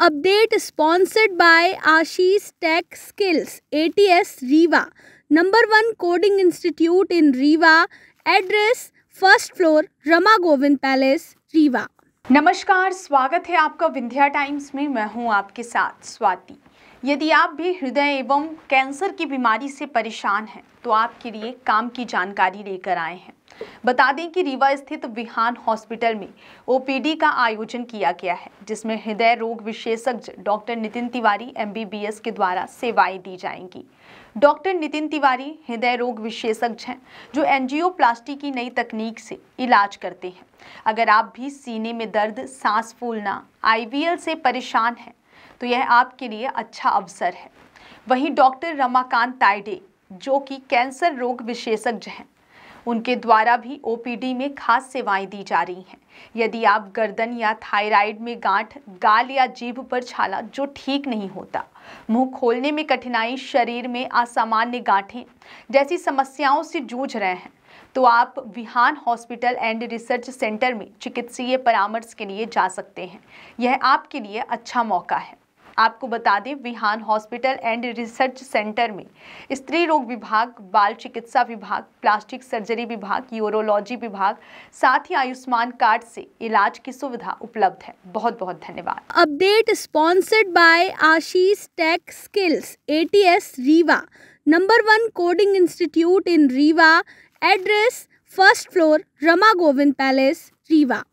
update sponsored by Ashish tech skills ATS Rewa number one coding institute in Rewa address first floor Rama Govind palace Rewa नमस्कार स्वागत है आपका Vindhya times में मैं हूं आपके साथ स्वाति यदि आप भी हृदय एवं कैंसर की बीमारी से परेशान हैं तो आपके लिए काम की जानकारी लेकर आए हैं बता दें कि रीवा स्थित विहान हॉस्पिटल में ओपीडी का आयोजन किया गया है जिसमें हृदय रोग विशेषज्ञ डॉक्टर नितिन तिवारी एमबीबीएस के द्वारा सेवाएं दी जाएंगी डॉक्टर नितिन तिवारी हृदय रोग विशेषज्ञ हैं जो एंजियोप्लास्टी की नई तकनीक से इलाज करते हैं अगर आप भी सीने में दर्द सांस फूलना आई से परेशान हैं तो यह आपके लिए अच्छा अवसर है वहीं डॉक्टर रमाकांत ताइडे जो कि कैंसर रोग विशेषज्ञ हैं उनके द्वारा भी ओपीडी में खास सेवाएं दी जा रही हैं यदि आप गर्दन या थायराइड में गांठ गाल या जीभ पर छाला जो ठीक नहीं होता मुंह खोलने में कठिनाई शरीर में असामान्य गांठें जैसी समस्याओं से जूझ रहे हैं तो आप Vihan hospital and research centre में चिकित्सीय परामर्श के लिए जा सकते हैं यह आपके लिए अच्छा मौका है आपको बता दें Vihan hospital and research centre में स्त्री रोग विभाग बाल चिकित्सा विभाग प्लास्टिक सर्जरी विभाग यूरोलॉजी विभाग साथ ही आयुष्मान कार्ड से इलाज की सुविधा उपलब्ध है बहुत बहुत धन्यवाद update sponsored by Ashish tech skills ATS Rewa number one coding institute in Rewa address first floor Rama Govind palace Rewa